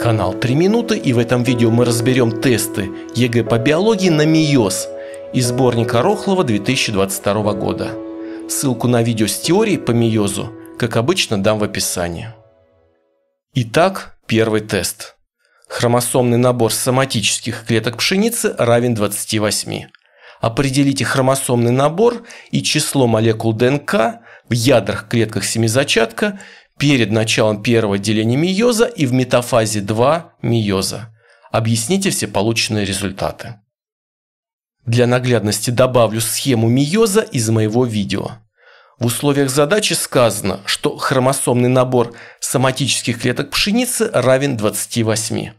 канал 3 минуты и в этом видео мы разберем тесты ЕГЭ по биологии на МИОС из сборника Рохлова 2022 года. Ссылку на видео с теорией по МИОЗу, как обычно, дам в описании. Итак, первый тест. Хромосомный набор соматических клеток пшеницы равен 28. Определите хромосомный набор и число молекул ДНК в ядрах клетках семизачатка перед началом первого деления мейоза и в метафазе 2 мейоза. Объясните все полученные результаты. Для наглядности добавлю схему мейоза из моего видео. В условиях задачи сказано, что хромосомный набор соматических клеток пшеницы равен 28.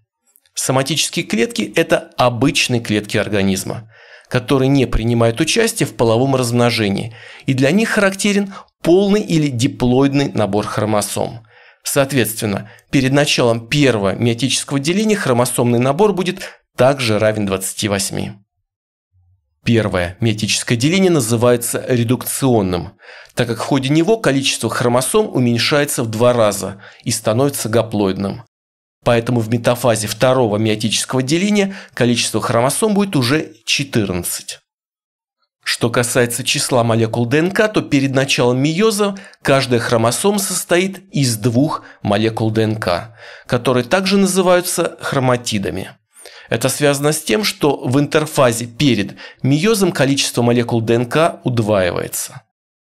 Соматические клетки – это обычные клетки организма, которые не принимают участие в половом размножении, и для них характерен полный или диплоидный набор хромосом. Соответственно, перед началом первого миотического деления хромосомный набор будет также равен 28. Первое метическое деление называется редукционным, так как в ходе него количество хромосом уменьшается в два раза и становится гаплоидным. Поэтому в метафазе второго миотического деления количество хромосом будет уже 14. Что касается числа молекул ДНК, то перед началом мейоза каждая хромосома состоит из двух молекул ДНК, которые также называются хроматидами. Это связано с тем, что в интерфазе перед мейозом количество молекул ДНК удваивается.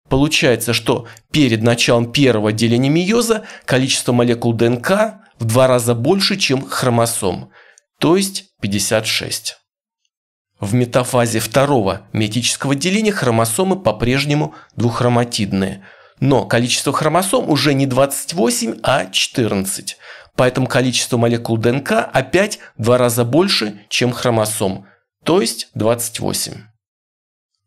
Получается, что перед началом первого деления мейоза количество молекул ДНК в два раза больше, чем хромосом, то есть 56. В метафазе второго метического деления хромосомы по-прежнему двухроматидные, но количество хромосом уже не 28, а 14. Поэтому количество молекул ДНК опять в два раза больше, чем хромосом, то есть 28.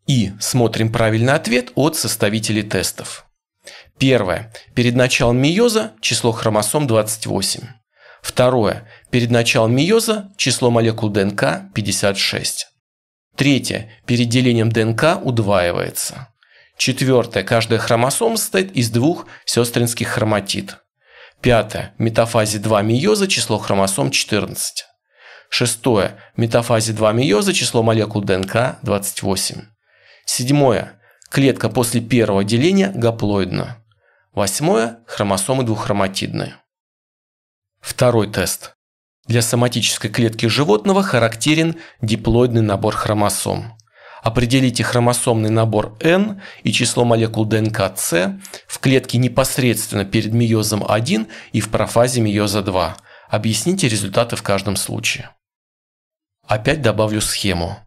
И смотрим правильный ответ от составителей тестов. Первое. Перед началом мейоза число хромосом 28. Второе. Перед началом мейоза число молекул ДНК 56. Третье. перед делением ДНК удваивается. Четвертое. Каждая хромосома состоит из двух сестринских хроматид. Пятое. В метафазе 2 мейоза число хромосом 14. Шестое. В метафазе 2 мейоза число молекул ДНК 28. Седьмое. Клетка после первого деления гаплоидна. Восьмое. Хромосомы двуххроматидные. Второй тест. Для соматической клетки животного характерен диплоидный набор хромосом. Определите хромосомный набор N и число молекул ДНК С в клетке непосредственно перед мейозом 1 и в профазе мейоза 2. Объясните результаты в каждом случае. Опять добавлю схему.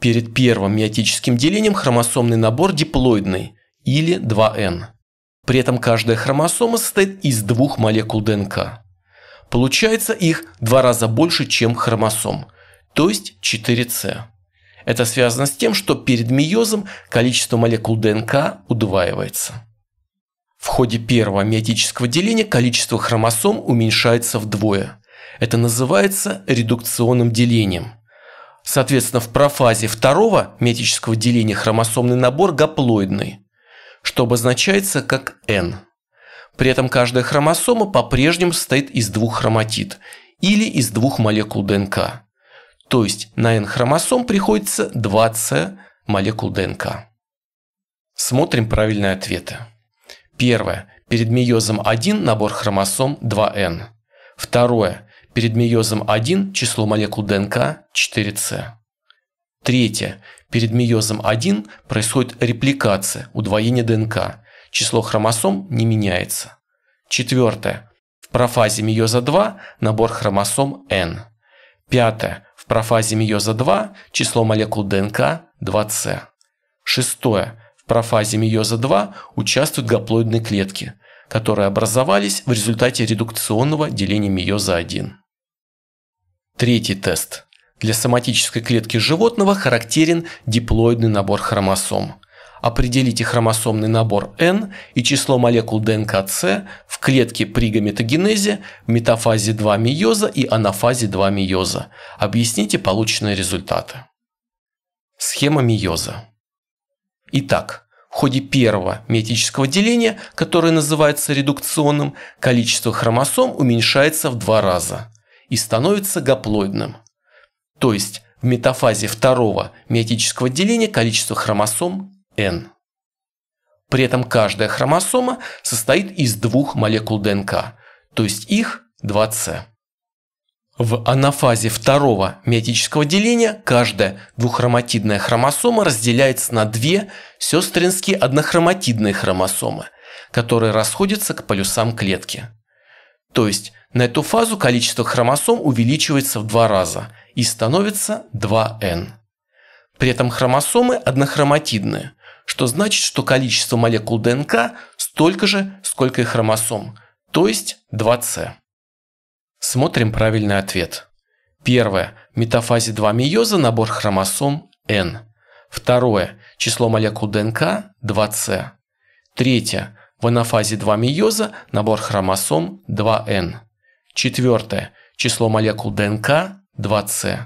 Перед первым миотическим делением хромосомный набор диплоидный или 2N. При этом каждая хромосома состоит из двух молекул ДНК. Получается их два раза больше, чем хромосом, то есть 4С. Это связано с тем, что перед мейозом количество молекул ДНК удваивается. В ходе первого миотического деления количество хромосом уменьшается вдвое. Это называется редукционным делением. Соответственно, в профазе второго миотического деления хромосомный набор гаплоидный, что обозначается как N – при этом каждая хромосома по-прежнему состоит из двух хроматид или из двух молекул ДНК. То есть на N-хромосом приходится 20 молекул ДНК. Смотрим правильные ответы. Первое. Перед мейозом 1 набор хромосом 2N. Второе. Перед мейозом 1 число молекул ДНК 4C. Третье. Перед мейозом 1 происходит репликация, удвоение ДНК число хромосом не меняется. Четвертое. В профазе мейоза 2 набор хромосом N. Пятое. В профазе мейоза 2 число молекул ДНК 2С. Шестое. В профазе мейоза 2 участвуют гаплоидные клетки, которые образовались в результате редукционного деления мейоза 1. Третий тест. Для соматической клетки животного характерен диплоидный набор хромосом – определите хромосомный набор N и число молекул ДНК С в клетке при гаметогенезе, метафазе 2 мейоза и анафазе 2 мейоза. Объясните полученные результаты. Схема мейоза. Итак, в ходе первого метического деления, которое называется редукционным, количество хромосом уменьшается в два раза и становится гаплоидным. То есть в метафазе второго метического деления количество хромосом N. При этом каждая хромосома состоит из двух молекул ДНК, то есть их 2С. В анафазе второго метического деления каждая двуххроматидная хромосома разделяется на две сестринские однохроматидные хромосомы, которые расходятся к полюсам клетки. То есть на эту фазу количество хромосом увеличивается в два раза и становится 2n. При этом хромосомы однохроматидные, что значит, что количество молекул ДНК столько же, сколько и хромосом, то есть 2С. Смотрим правильный ответ. Первое. В метафазе 2 мейоза набор хромосом N. Второе. Число молекул ДНК 2С. Третье. В анафазе 2 мейоза набор хромосом 2N. Четвертое. Число молекул ДНК 2С.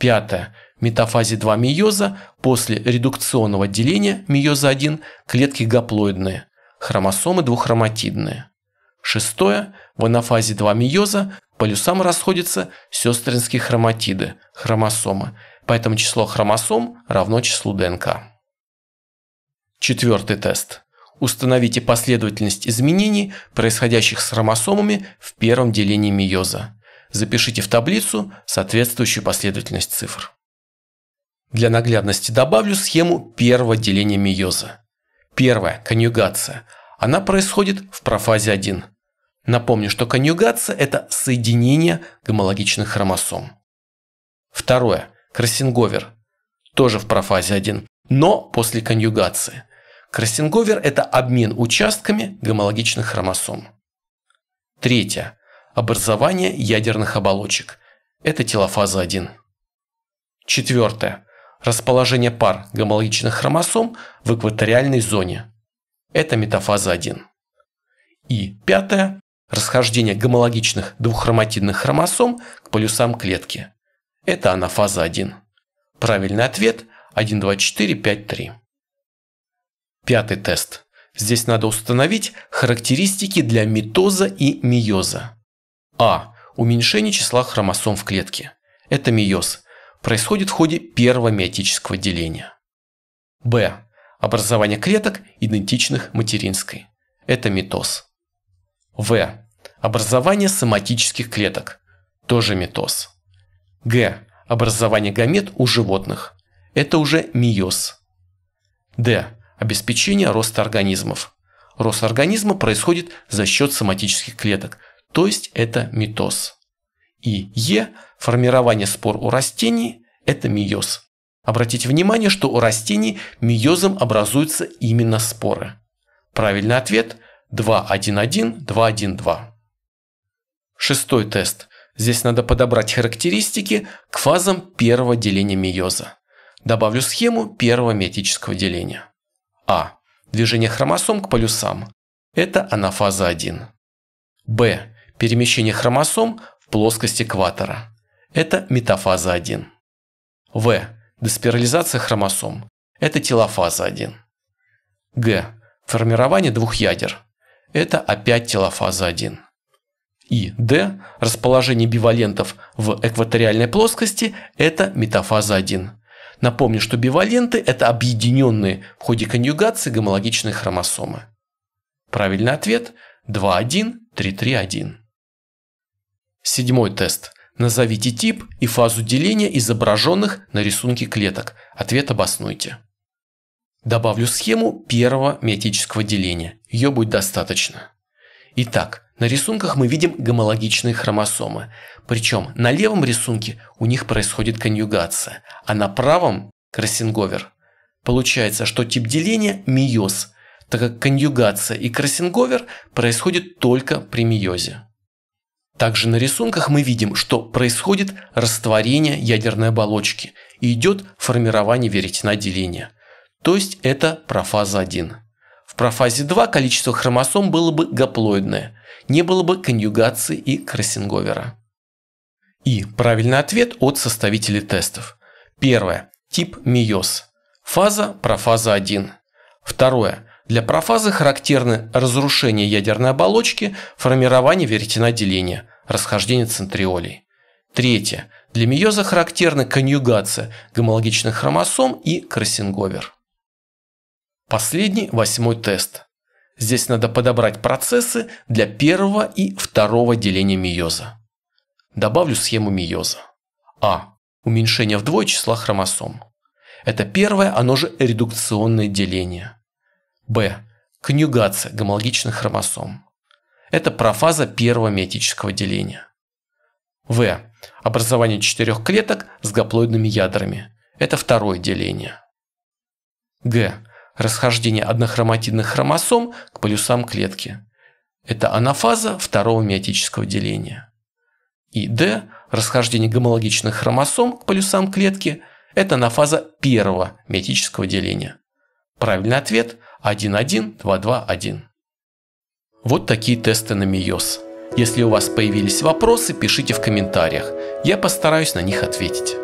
Пятое метафазе 2 мейоза после редукционного деления мейоза 1 клетки гаплоидные, хромосомы двуххроматидные. Шестое. В анафазе 2 мейоза по полюсам расходятся сестринские хроматиды, хромосомы, поэтому число хромосом равно числу ДНК. Четвертый тест. Установите последовательность изменений, происходящих с хромосомами в первом делении мейоза. Запишите в таблицу соответствующую последовательность цифр. Для наглядности добавлю схему первого деления мейоза. Первая – конъюгация. Она происходит в профазе 1. Напомню, что конъюгация – это соединение гомологичных хромосом. Второе – кроссинговер. Тоже в профазе 1, но после конъюгации. Кроссинговер – это обмен участками гомологичных хромосом. Третье – образование ядерных оболочек. Это телофаза 1. Четвертое расположение пар гомологичных хромосом в экваториальной зоне. Это метафаза 1. И пятое – расхождение гомологичных двуххроматидных хромосом к полюсам клетки. Это анафаза 1. Правильный ответ – 1, 2, 4, 5, 3. Пятый тест. Здесь надо установить характеристики для митоза и миоза. А. Уменьшение числа хромосом в клетке. Это миоз происходит в ходе первого миотического деления. Б. Образование клеток, идентичных материнской. Это митоз. В. Образование соматических клеток. Тоже митоз. Г. Образование гамет у животных. Это уже миоз. Д. Обеспечение роста организмов. Рост организма происходит за счет соматических клеток, то есть это митоз и Е – формирование спор у растений – это миоз. Обратите внимание, что у растений миозом образуются именно споры. Правильный ответ – 2-1-1-2-1-2. Шестой тест. Здесь надо подобрать характеристики к фазам первого деления миоза. Добавлю схему первого метического деления. А. Движение хромосом к полюсам. Это анафаза 1. Б. Перемещение хромосом плоскость экватора. Это метафаза 1. В. Деспирализация хромосом. Это телофаза 1. Г. Формирование двух ядер. Это опять телофаза 1. И Д. Расположение бивалентов в экваториальной плоскости – это метафаза 1. Напомню, что биваленты – это объединенные в ходе конъюгации гомологичные хромосомы. Правильный ответ – 2-1-3-3-1. Седьмой тест. Назовите тип и фазу деления изображенных на рисунке клеток. Ответ обоснуйте. Добавлю схему первого миотического деления. Ее будет достаточно. Итак, на рисунках мы видим гомологичные хромосомы. Причем на левом рисунке у них происходит конъюгация, а на правом – кроссинговер. Получается, что тип деления – миоз, так как конъюгация и кроссинговер происходит только при миозе. Также на рисунках мы видим, что происходит растворение ядерной оболочки и идет формирование веретена деления. То есть это профаза 1. В профазе 2 количество хромосом было бы гаплоидное, не было бы конъюгации и кроссинговера. И правильный ответ от составителей тестов. Первое. Тип миоз. Фаза профаза 1. Второе. Для профазы характерны разрушение ядерной оболочки, формирование веретеноделения, расхождение центриолей. Третье. Для мейоза характерна конъюгация гомологичных хромосом и кроссинговер. Последний, восьмой тест. Здесь надо подобрать процессы для первого и второго деления мейоза. Добавлю схему мейоза. А. Уменьшение вдвое числа хромосом. Это первое, оно же редукционное деление. Б. Конъюгация гомологичных хромосом. Это профаза первого метического деления. В. Образование четырех клеток с гаплоидными ядрами. Это второе деление. Г. Расхождение однохроматидных хромосом к полюсам клетки. Это анафаза второго миотического деления. И Д. Расхождение гомологичных хромосом к полюсам клетки. Это анафаза первого миотического деления. Правильный ответ – 1-1, 2-2-1. Вот такие тесты на МИОС. Если у вас появились вопросы, пишите в комментариях. Я постараюсь на них ответить.